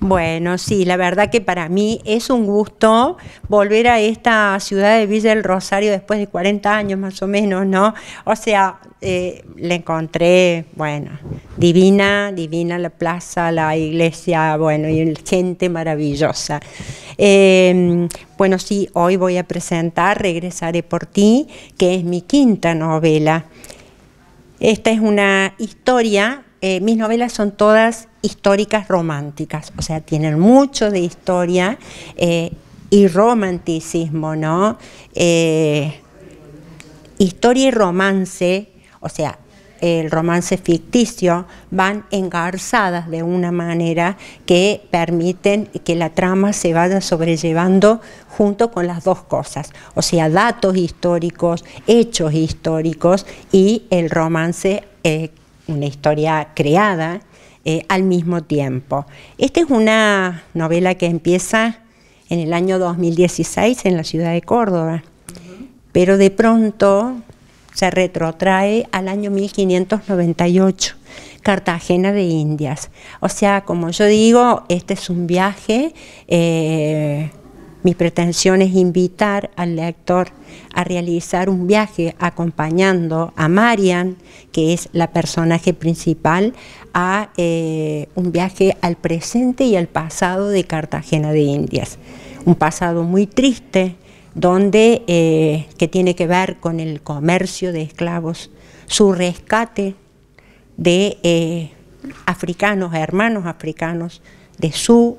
Bueno, sí, la verdad que para mí es un gusto volver a esta ciudad de Villa del Rosario después de 40 años más o menos, ¿no? O sea, eh, la encontré, bueno, divina, divina la plaza, la iglesia, bueno, y gente maravillosa. Em, bueno, sí, hoy voy a presentar Regresaré por ti, que es mi quinta novela. Esta es una historia, eh, mis novelas son todas históricas románticas, o sea, tienen mucho de historia eh, y romanticismo, ¿no? Eh, historia y romance, o sea, el romance ficticio, van engarzadas de una manera que permiten que la trama se vaya sobrellevando junto con las dos cosas, o sea, datos históricos, hechos históricos y el romance, eh, una historia creada eh, al mismo tiempo. Esta es una novela que empieza en el año 2016 en la ciudad de Córdoba, pero de pronto se retrotrae al año 1598, Cartagena de Indias. O sea, como yo digo, este es un viaje eh, mi pretensión es invitar al lector a realizar un viaje acompañando a Marian, que es la personaje principal, a eh, un viaje al presente y al pasado de Cartagena de Indias. Un pasado muy triste, donde, eh, que tiene que ver con el comercio de esclavos, su rescate de eh, africanos, hermanos africanos, de su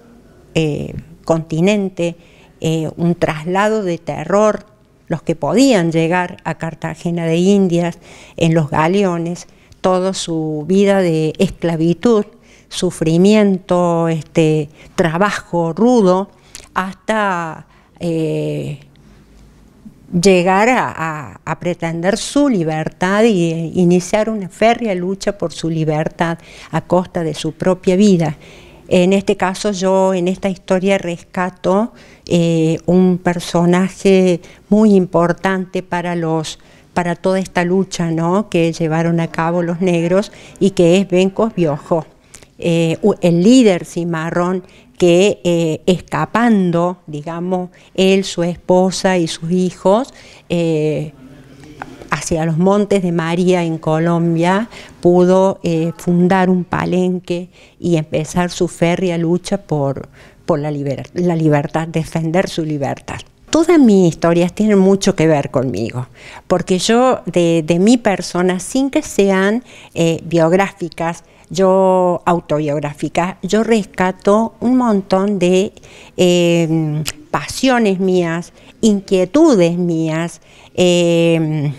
continente, eh, un traslado de terror, los que podían llegar a Cartagena de Indias en los galeones, toda su vida de esclavitud, sufrimiento, este, trabajo rudo, hasta eh, llegar a, pretender su libertad y e, iniciar una férrea lucha por su libertad a costa de su propia vida. En este caso yo en esta historia rescato eh, un personaje muy importante para los para toda esta lucha ¿no? que llevaron a cabo los negros y que es Bencos Biojo, eh, el líder cimarrón que eh, escapando, digamos, él, su esposa y sus hijos, hacia los Montes de María en Colombia, pudo eh, fundar un palenque y empezar su férrea lucha por, por la, libertad, defender su libertad todas mis historias tienen mucho que ver conmigo, porque yo de, mi persona, sin que sean eh, biográficas, yo autobiográficas, yo rescato un montón de em, pasiones mías, inquietudes mías, em,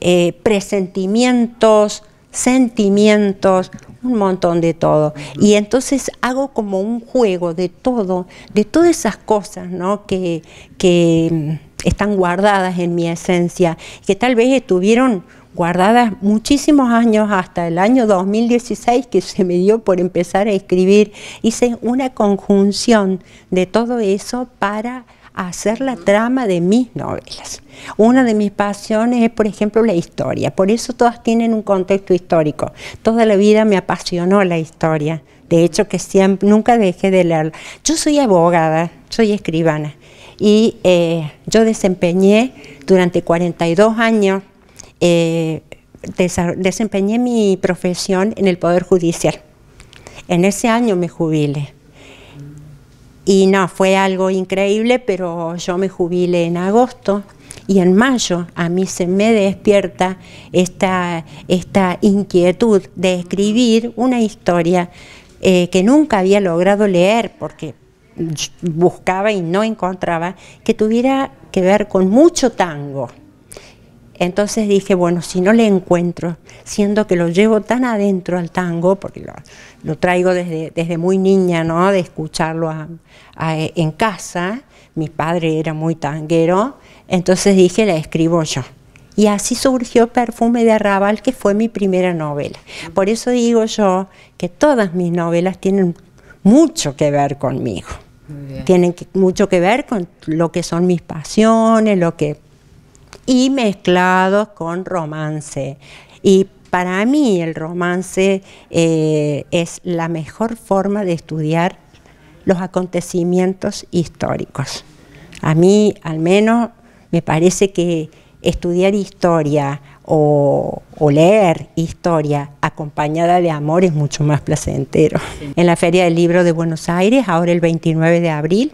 eh, presentimientos, sentimientos, un montón de todo. Y entonces hago como un juego de todo, de todas esas cosas ¿no? que, que mm, están guardadas en mi esencia, que tal vez estuvieron guardadas muchísimos años hasta el año 2016 que se me dio por empezar a escribir. Hice una conjunción de todo eso para hacer la trama de mis novelas. Una de mis pasiones es, por ejemplo, la historia. Por eso todas tienen un contexto histórico. Toda la vida me apasionó la historia. De hecho, que siempre, nunca dejé de leerla. Yo soy abogada, soy escribana. Y eh, yo desempeñé durante 42 años, eh, desempeñé mi profesión en el Poder Judicial. En ese año me jubilé y no, fue algo increíble, pero yo me jubilé en agosto y en mayo a mí se me despierta esta, esta inquietud de escribir una historia eh, que nunca había logrado leer porque buscaba y no encontraba, que tuviera que ver con mucho tango. Entonces dije, bueno, si no le encuentro, siendo que lo llevo tan adentro al tango, porque lo, traigo desde, desde, muy niña, ¿no? De escucharlo en casa, mi padre era muy tanguero, entonces dije, la escribo yo. Y así surgió Perfume de Arrabal, que fue mi primera novela. Por eso digo yo que todas mis novelas tienen mucho que ver conmigo. Tienen mucho que ver con lo que son mis pasiones, lo que y mezclados con romance. Y para mí el romance eh, es la mejor forma de estudiar los acontecimientos históricos. A mí al menos me parece que estudiar historia o, leer historia acompañada de amor es mucho más placentero. En la Feria del Libro de Buenos Aires, ahora el 29 de abril,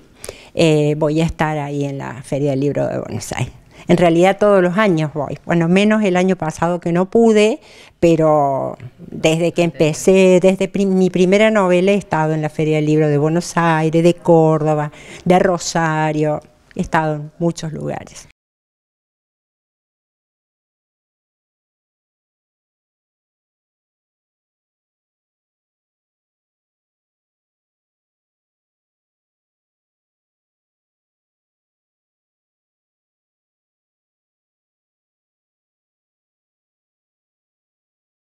eh, voy a estar ahí en la Feria del Libro de Buenos Aires. En realidad todos los años voy, bueno, menos el año pasado que no pude, pero desde que empecé, desde mi primera novela he estado en la Feria del Libro de Buenos Aires, de Córdoba, de Rosario, he estado en muchos lugares.